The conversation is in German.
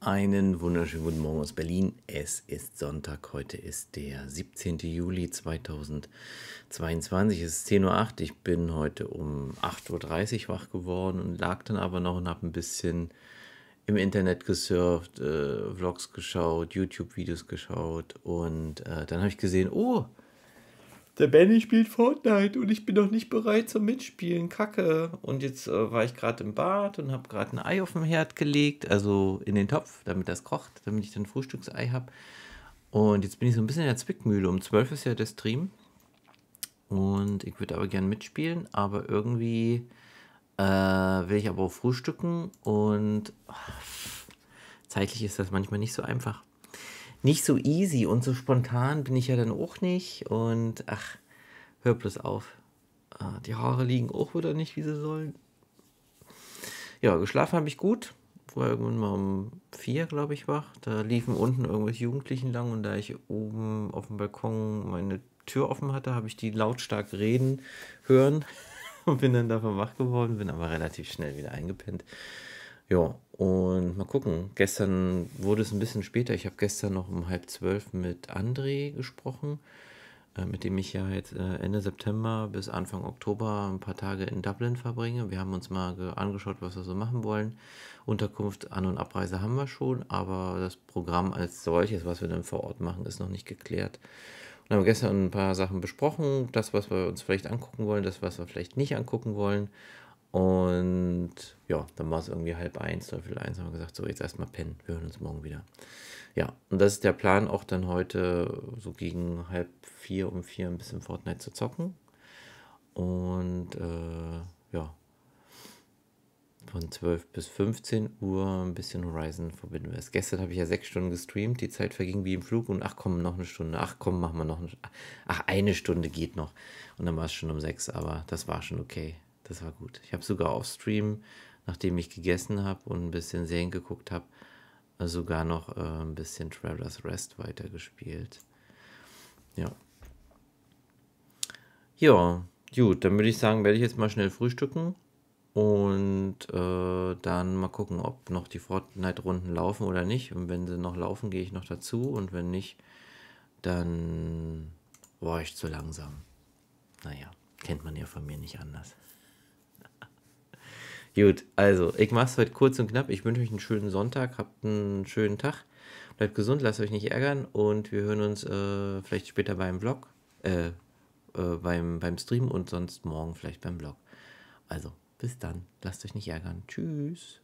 Einen wunderschönen guten Morgen aus Berlin. Es ist Sonntag, heute ist der 17. Juli 2022. Es ist 10.08 Uhr. Ich bin heute um 8.30 Uhr wach geworden und lag dann aber noch und habe ein bisschen im Internet gesurft, äh, Vlogs geschaut, YouTube-Videos geschaut und äh, dann habe ich gesehen, oh, der Benny spielt Fortnite und ich bin noch nicht bereit zum Mitspielen. Kacke. Und jetzt äh, war ich gerade im Bad und habe gerade ein Ei auf den Herd gelegt, also in den Topf, damit das kocht, damit ich dann Frühstücksei habe. Und jetzt bin ich so ein bisschen in der Zwickmühle. Um 12 ist ja der Stream. Und ich würde aber gern mitspielen, aber irgendwie äh, will ich aber auch frühstücken und ach, zeitlich ist das manchmal nicht so einfach nicht so easy und so spontan bin ich ja dann auch nicht. Und ach, hör bloß auf. Ah, die Haare liegen auch wieder nicht, wie sie sollen. Ja, geschlafen habe ich gut. War irgendwann mal um vier, glaube ich, wach. Da liefen unten irgendwelche Jugendlichen lang und da ich oben auf dem Balkon meine Tür offen hatte, habe ich die lautstark reden hören und bin dann davon wach geworden, bin aber relativ schnell wieder eingepennt. Ja, und mal gucken. Gestern wurde es ein bisschen später. Ich habe gestern noch um halb zwölf mit André gesprochen, äh, mit dem ich ja jetzt äh, Ende September bis Anfang Oktober ein paar Tage in Dublin verbringe. Wir haben uns mal angeschaut, was wir so machen wollen. Unterkunft, An- und Abreise haben wir schon, aber das Programm als solches, was wir dann vor Ort machen, ist noch nicht geklärt. Und haben gestern ein paar Sachen besprochen, das, was wir uns vielleicht angucken wollen, das, was wir vielleicht nicht angucken wollen und ja, dann war es irgendwie halb eins, dreiviertel eins, haben wir gesagt, so jetzt erstmal pennen, wir hören uns morgen wieder. Ja, und das ist der Plan, auch dann heute so gegen halb vier um vier ein bisschen Fortnite zu zocken. Und äh, ja, von 12 bis 15 Uhr ein bisschen Horizon verbinden wir es. Gestern habe ich ja sechs Stunden gestreamt, die Zeit verging wie im Flug und ach komm, noch eine Stunde, ach komm, machen wir noch eine Stunde, Ach, eine Stunde geht noch. Und dann war es schon um sechs, aber das war schon okay. Das war gut. Ich habe sogar auf Stream, nachdem ich gegessen habe und ein bisschen Serien geguckt habe, sogar noch äh, ein bisschen Traveler's Rest weitergespielt. Ja. Ja, gut, dann würde ich sagen, werde ich jetzt mal schnell frühstücken und äh, dann mal gucken, ob noch die Fortnite-Runden laufen oder nicht. Und wenn sie noch laufen, gehe ich noch dazu und wenn nicht, dann war ich zu langsam. Naja, kennt man ja von mir nicht anders. Gut, also, ich mache es heute kurz und knapp. Ich wünsche euch einen schönen Sonntag, habt einen schönen Tag. Bleibt gesund, lasst euch nicht ärgern und wir hören uns äh, vielleicht später beim Vlog, äh, äh, beim, beim Stream und sonst morgen vielleicht beim Vlog. Also, bis dann, lasst euch nicht ärgern. Tschüss.